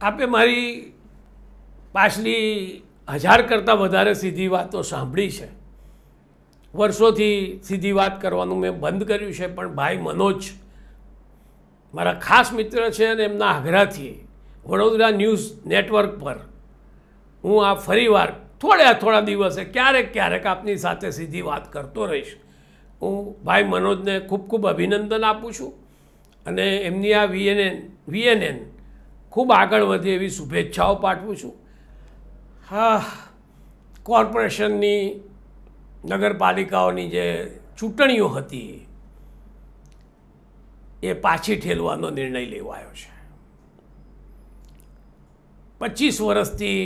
આપે મારી પાછલી હજાર કરતાં વધારે સીધી વાતો સાંભળી છે વર્ષોથી સીધી વાત કરવાનું મેં બંધ કર્યું છે પણ ભાઈ મનોજ મારા ખાસ મિત્ર છે અને એમના આગ્રાથી વડોદરા ન્યૂઝ નેટવર્ક પર હું આ ફરીવાર થોડા થોડા દિવસે ક્યારેક ક્યારેક આપની સાથે સીધી વાત કરતો રહીશ હું ભાઈ મનોજને ખૂબ ખૂબ અભિનંદન આપું છું અને એમની આ વીએનએન વીએનએન ખૂબ આગળ વધે એવી શુભેચ્છાઓ પાઠવું છું હા કોર્પોરેશનની નગરપાલિકાઓની જે ચૂંટણીઓ હતી એ પાછી ઠેલવાનો નિર્ણય લેવાયો છે પચીસ વર્ષથી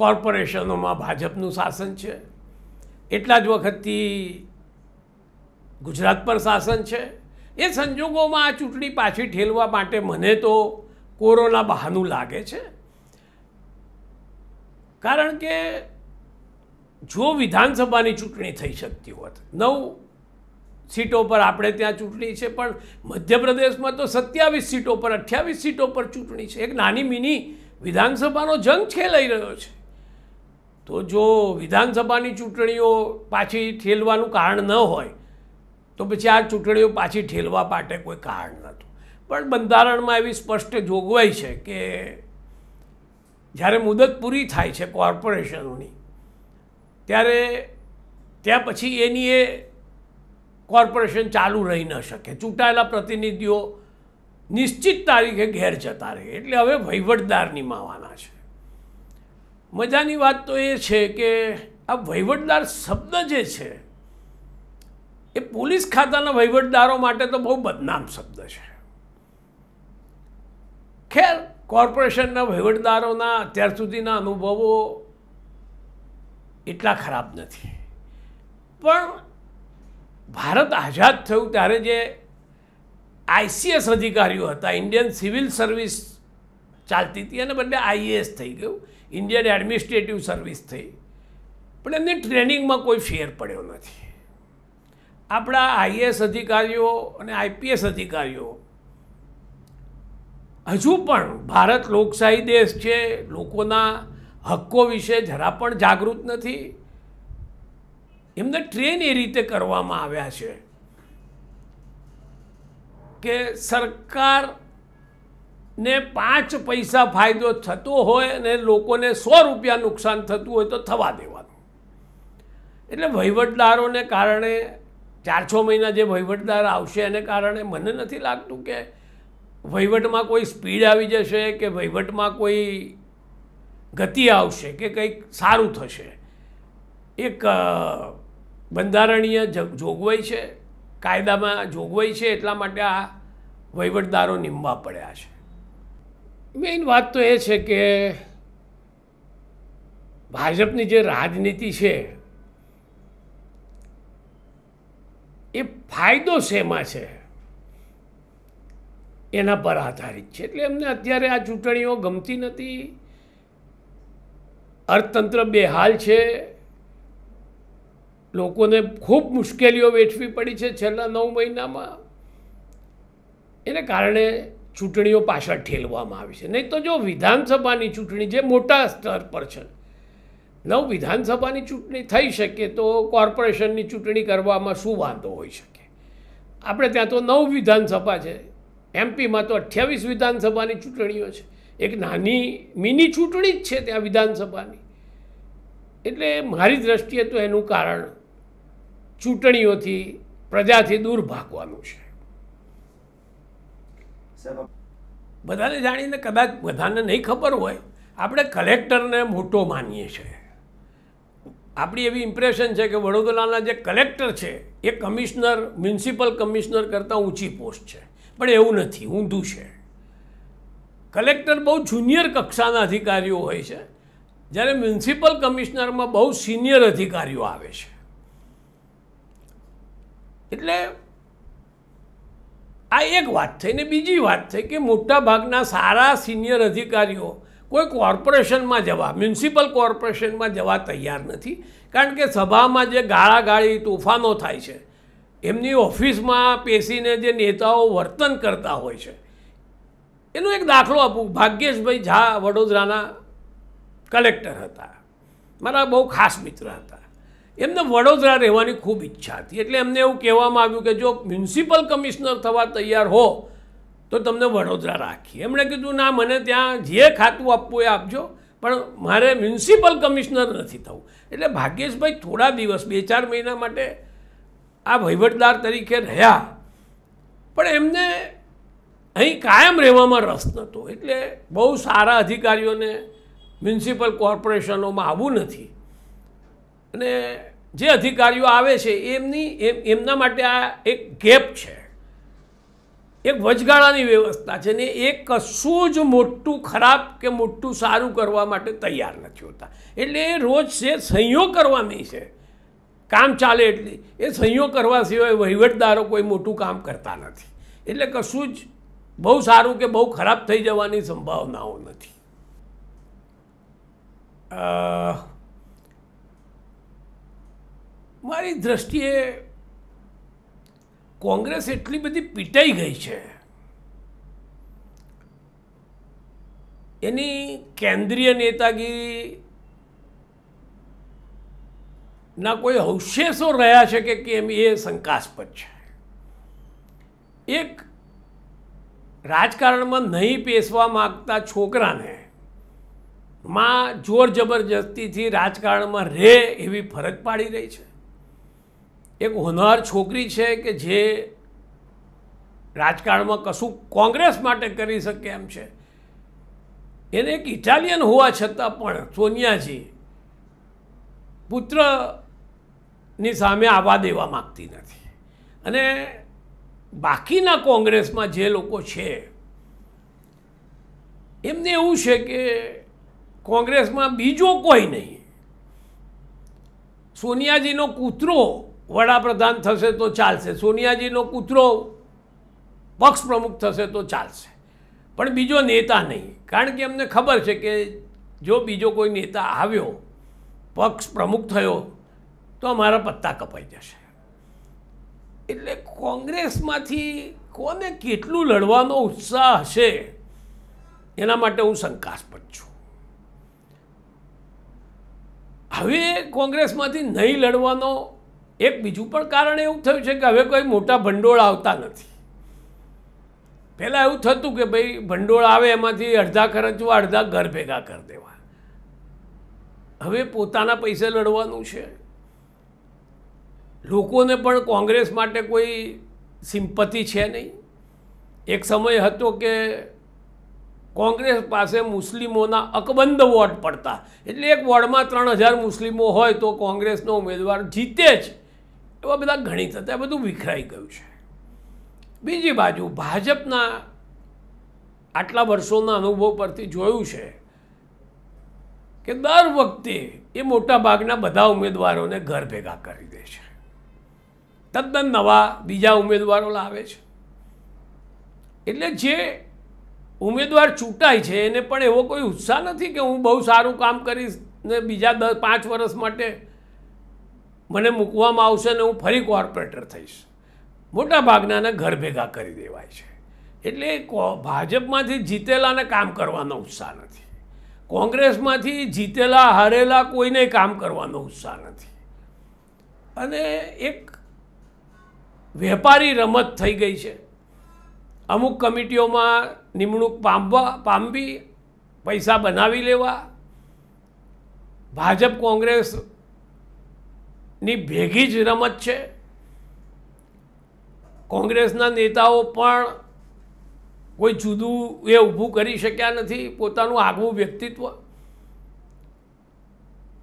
કોર્પોરેશનોમાં ભાજપનું શાસન છે એટલા જ વખતથી ગુજરાત પર શાસન છે એ સંજોગોમાં આ ચૂંટણી પાછી ઠેલવા માટે મને તો કોરોના બહાનું લાગે છે કારણ કે જો વિધાનસભાની ચૂંટણી થઈ શકતી હોત નવ સીટો પર આપણે ત્યાં ચૂંટણી છે પણ મધ્યપ્રદેશમાં તો સત્યાવીસ સીટો પર અઠ્યાવીસ સીટો પર ચૂંટણી છે એક નાની મિની વિધાનસભાનો જંગ છે લઈ રહ્યો છે તો જો વિધાનસભાની ચૂંટણીઓ પાછી ઠેલવાનું કારણ ન હોય તો પછી આ ચૂંટણીઓ પાછી ઠેલવા માટે કોઈ કારણ નહોતું પણ બંધારણમાં એવી સ્પષ્ટ જોગવાઈ છે કે જ્યારે મુદત પૂરી થાય છે કોર્પોરેશનોની ત્યારે ત્યાં પછી એની એ કોર્પોરેશન ચાલુ રહી ન શકે ચૂંટાયેલા પ્રતિનિધિઓ નિશ્ચિત તારીખે ઘેર જતા રહે એટલે હવે વહીવટદાર નિમાવાના છે મજાની વાત તો એ છે કે આ વહીવટદાર શબ્દ જે છે એ પોલીસ ખાતાના વહીવટદારો માટે તો બહુ બદનામ શબ્દ છે ખેર કોર્પોરેશનના વહીવટદારોના અત્યાર સુધીના અનુભવો એટલા ખરાબ નથી પણ ભારત આઝાદ થયું ત્યારે જે આઈસીએસ અધિકારીઓ હતા ઇન્ડિયન સિવિલ સર્વિસ ચાલતી હતી અને બદલે આઈએએસ થઈ ગયું ઇન્ડિયન એડમિનિસ્ટ્રેટિવ સર્વિસ થઈ પણ એમની ટ્રેનિંગમાં કોઈ ફેર પડ્યો નથી આપણા આઈએએસ અધિકારીઓ અને આઈપીએસ અધિકારીઓ હજુ પણ ભારત લોકશાહી દેશ છે લોકોના હક્કો વિશે જરા પણ જાગૃત નથી એમને ટ્રેન એ રીતે કરવામાં આવ્યા છે કે સરકારને પાંચ પૈસા ફાયદો થતો હોય અને લોકોને સો રૂપિયા નુકસાન થતું હોય તો થવા દેવાનું એટલે વહીવટદારોને કારણે ચાર છ મહિના જે વહીવટદાર આવશે એને કારણે મને નથી લાગતું કે વહીવટમાં કોઈ સ્પીડ આવી જશે કે વહીવટમાં કોઈ ગતિ આવશે કે કંઈક સારું થશે એક બંધારણીય જોગવાઈ છે કાયદામાં જોગવાઈ છે એટલા માટે આ વહીવટદારો નિમવા પડ્યા છે મેઇન વાત તો એ છે કે ભાજપની જે રાજનીતિ છે એ ફાયદો શેમાં છે એના પર આધારિત છે એટલે એમને અત્યારે આ ચૂંટણીઓ ગમતી નથી અર્થતંત્ર બેહાલ છે લોકોને ખૂબ મુશ્કેલીઓ વેઠવી પડી છે છેલ્લા નવ મહિનામાં એને કારણે ચૂંટણીઓ પાછળ ઠેલવામાં આવી છે નહીં તો જો વિધાનસભાની ચૂંટણી જે મોટા સ્તર પર છે નવ વિધાનસભાની ચૂંટણી થઈ શકે તો કોર્પોરેશનની ચૂંટણી કરવામાં શું વાંધો હોઈ શકે આપણે ત્યાં તો નવ વિધાનસભા છે એમપીમાં તો અઠ્યાવીસ વિધાનસભાની ચૂંટણીઓ છે એક નાની મિની ચૂંટણી જ છે ત્યાં વિધાનસભાની એટલે મારી દ્રષ્ટિએ તો એનું કારણ ચૂંટણીઓથી પ્રજાથી દૂર ભાગવાનું છે બધાને જાણીને કદાચ બધાને નહીં ખબર હોય આપણે કલેક્ટરને મોટો માનીએ છીએ આપણી એવી ઇમ્પ્રેશન છે કે વડોદરાના જે કલેક્ટર છે એ કમિશનર મ્યુનિસિપલ કમિશનર કરતાં ઊંચી પોસ્ટ છે પણ એવું નથી ઊંધું છે કલેક્ટર બહુ જુનિયર કક્ષાના અધિકારીઓ હોય છે જ્યારે મ્યુનિસિપલ કમિશનરમાં બહુ સિનિયર અધિકારીઓ આવે છે એટલે આ એક વાત થઈ ને બીજી વાત થઈ કે મોટાભાગના સારા સિનિયર અધિકારીઓ કોઈ કોર્પોરેશનમાં જવા મ્યુનિસિપલ કોર્પોરેશનમાં જવા તૈયાર નથી કારણ કે સભામાં જે ગાળાગાળી તોફાનો થાય છે એમની ઓફિસમાં પેશીને જે નેતાઓ વર્તન કરતા હોય છે એનો એક દાખલો આપું ભાગ્યેશભાઈ ઝા વડોદરાના કલેક્ટર હતા મારા બહુ ખાસ મિત્ર હતા એમને વડોદરા રહેવાની ખૂબ ઈચ્છા હતી એટલે એમને એવું કહેવામાં આવ્યું કે જો મ્યુનિસિપલ કમિશનર થવા તૈયાર હો તો તમને વડોદરા રાખી એમણે કીધું ના મને ત્યાં જે ખાતું આપવું એ આપજો પણ મારે મ્યુનિસિપલ કમિશનર નથી થવું એટલે ભાગ્યેશભાઈ થોડા દિવસ બે ચાર મહિના માટે આ વહીવટદાર તરીકે રહ્યા પણ એમને અહીં કાયમ રહેવામાં રસ નહોતો એટલે બહુ સારા અધિકારીઓને મ્યુનિસિપલ કોર્પોરેશનોમાં આવવું નથી અને જે અધિકારીઓ આવે છે એમની એમના માટે આ એક ગેપ છે એક વચગાળાની વ્યવસ્થા છે ને એ કશું જ મોટું ખરાબ કે મોટું સારું કરવા માટે તૈયાર નથી હોતા એટલે એ રોજ છે સહયોગ કરવાની છે કામ ચાલે એટલે એ સંયોગ કરવા સિવાય વહીવટદારો કોઈ મોટું કામ કરતા નથી એટલે કશું જ બહુ સારું કે બહુ ખરાબ થઈ જવાની સંભાવનાઓ નથી મારી દ્રષ્ટિએ કોંગ્રેસ એટલી બધી પીટાઈ ગઈ છે એની કેન્દ્રીય નેતાગીરી ના કોઈ અવશેષો રહ્યા છે કે કેમ એ શંકાસ્પદ છે એક રાજકારણમાં નહીં પેસવા માગતા છોકરાને માં જોર જબરજસ્તીથી રાજકારણમાં રહે એવી ફરજ પાડી રહી છે એક હોનહાર છોકરી છે કે જે રાજકારણમાં કશું કોંગ્રેસ માટે કરી શકે એમ છે એને એક ઇટાલિયન હોવા છતાં પણ સોનિયાજી પુત્રની સામે આવવા દેવા માગતી નથી અને બાકીના કોંગ્રેસમાં જે લોકો છે એમને એવું છે કે કોંગ્રેસમાં બીજો કોઈ નહીં સોનિયાજીનો કૂતરો વડાપ્રધાન થશે તો ચાલશે સોનિયાજીનો કૂતરો પક્ષ પ્રમુખ થશે તો ચાલશે પણ બીજો નેતા નહીં કારણ કે એમને ખબર છે કે જો બીજો કોઈ નેતા આવ્યો પક્ષ પ્રમુખ થયો તો અમારા પત્તા કપાઈ જશે એટલે કોંગ્રેસમાંથી કોને કેટલું લડવાનો ઉત્સાહ હશે એના માટે હું શંકાસ્પદ છું હવે કોંગ્રેસમાંથી નહીં લડવાનો એક બીજું પણ કારણ એવું થયું છે કે હવે કોઈ મોટા ભંડોળ આવતા નથી પહેલાં એવું થતું કે ભાઈ ભંડોળ આવે એમાંથી અડધા ખર્ચવા અડધા ઘર ભેગા કરી દેવા હવે પોતાના પૈસે લડવાનું છે લોકોને પણ કોંગ્રેસ માટે કોઈ સિમ્પથી છે નહીં એક સમય હતો કે કોંગ્રેસ પાસે મુસ્લિમોના અકબંધ વોર્ડ પડતા એટલે એક વોર્ડમાં ત્રણ હજાર મુસ્લિમો હોય તો કોંગ્રેસનો ઉમેદવાર જીતે જ એવા બધા ગણિત હતા બધું વિખરાઈ ગયું છે બીજી બાજુ ભાજપના આટલા વર્ષોના અનુભવ પરથી જોયું છે કે દર વખતે એ મોટાભાગના બધા ઉમેદવારોને ઘર ભેગા કરી દે છે તદ્દન નવા બીજા ઉમેદવારો લાવે છે એટલે જે ઉમેદવાર ચૂંટાય છે એને પણ એવો કોઈ ઉત્સાહ નથી કે હું બહુ સારું કામ કરીશ ને બીજા દસ પાંચ વર્ષ માટે મને મૂકવામાં આવશે ને હું ફરી કોર્પોરેટર થઈશ મોટા ઘર ભેગા કરી દેવાય છે એટલે ભાજપમાંથી જીતેલાને કામ કરવાનો ઉત્સાહ નથી કોંગ્રેસમાંથી જીતેલા હારેલા કોઈને કામ કરવાનો ઉત્સાહ નથી અને એક વેપારી રમત થઈ ગઈ છે અમુક કમિટીઓમાં નિમણૂક પામવા પામવી પૈસા બનાવી લેવા ભાજપ કોંગ્રેસ ની ભેગી જ રમત છે કોંગ્રેસના નેતાઓ પણ કોઈ જુદું એ ઊભું કરી શક્યા નથી પોતાનું આગવું વ્યક્તિત્વ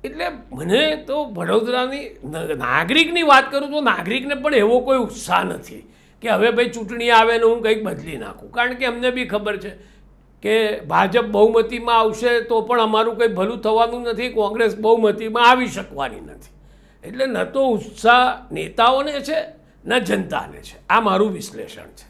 એટલે મને તો વડોદરાની નાગરિકની વાત કરું તો નાગરિકને પણ એવો કોઈ ઉત્સાહ નથી કે હવે ભાઈ ચૂંટણી આવે ને હું કંઈક બદલી નાખું કારણ કે અમને બી ખબર છે કે ભાજપ બહુમતીમાં આવશે તો પણ અમારું કંઈ ભલું થવાનું નથી કોંગ્રેસ બહુમતીમાં આવી શકવાની નથી એટલે ન તો ઉત્સાહ નેતાઓને છે ન જનતાને છે આ મારું વિશ્લેષણ છે